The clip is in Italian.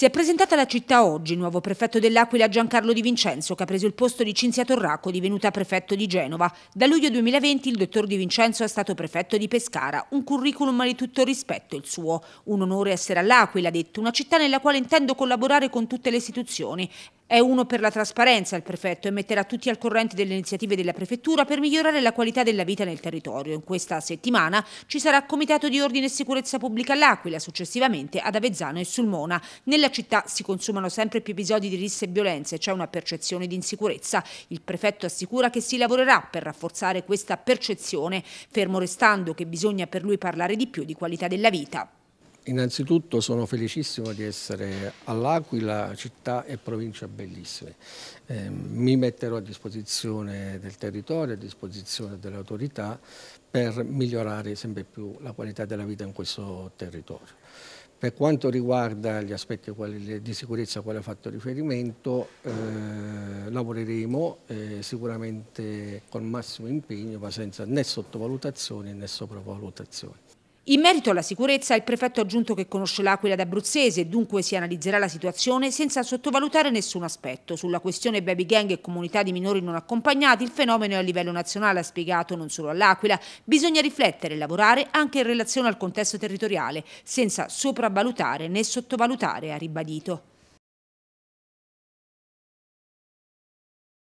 Si è presentata la città oggi il nuovo prefetto dell'Aquila Giancarlo Di Vincenzo che ha preso il posto di Cinzia Torraco divenuta prefetto di Genova. Da luglio 2020 il dottor Di Vincenzo è stato prefetto di Pescara, un curriculum di tutto rispetto il suo. Un onore essere all'Aquila, ha detto, una città nella quale intendo collaborare con tutte le istituzioni. È uno per la trasparenza il prefetto e metterà tutti al corrente delle iniziative della prefettura per migliorare la qualità della vita nel territorio. In questa settimana ci sarà comitato di ordine e sicurezza pubblica all'Aquila, successivamente ad Avezzano e Sulmona. Nella città si consumano sempre più episodi di risse e violenze, c'è una percezione di insicurezza. Il prefetto assicura che si lavorerà per rafforzare questa percezione, fermo restando che bisogna per lui parlare di più di qualità della vita. Innanzitutto sono felicissimo di essere all'Aquila, città e provincia bellissime. Eh, mi metterò a disposizione del territorio, a disposizione delle autorità per migliorare sempre più la qualità della vita in questo territorio. Per quanto riguarda gli aspetti di sicurezza a cui ha fatto riferimento, eh, lavoreremo eh, sicuramente con massimo impegno, ma senza né sottovalutazioni né sopravvalutazioni. In merito alla sicurezza, il prefetto ha aggiunto che conosce l'Aquila d'Abruzzese e dunque si analizzerà la situazione senza sottovalutare nessun aspetto. Sulla questione baby gang e comunità di minori non accompagnati, il fenomeno è a livello nazionale, ha spiegato non solo all'Aquila. Bisogna riflettere e lavorare anche in relazione al contesto territoriale, senza sopravvalutare né sottovalutare, ha ribadito.